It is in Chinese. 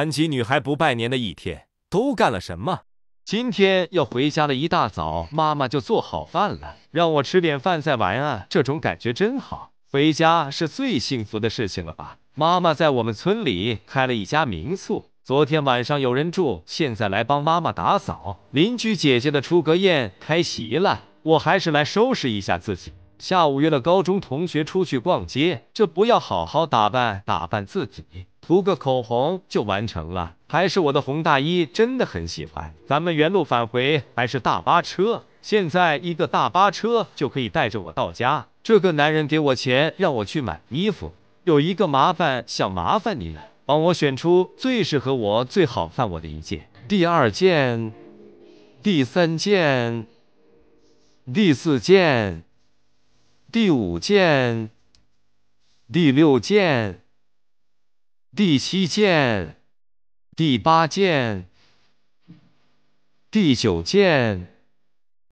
残疾女孩不拜年的一天都干了什么？今天要回家了，一大早妈妈就做好饭了，让我吃点饭再玩啊，这种感觉真好，回家是最幸福的事情了吧？妈妈在我们村里开了一家民宿，昨天晚上有人住，现在来帮妈妈打扫。邻居姐姐的出阁宴开席了，我还是来收拾一下自己。下午约了高中同学出去逛街，这不要好好打扮打扮自己，涂个口红就完成了。还是我的红大衣，真的很喜欢。咱们原路返回，还是大巴车。现在一个大巴车就可以带着我到家。这个男人给我钱让我去买衣服，有一个麻烦想麻烦你们，帮我选出最适合我、最好看我的一件。第二件，第三件，第四件。第五件，第六件，第七件，第八件，第九件。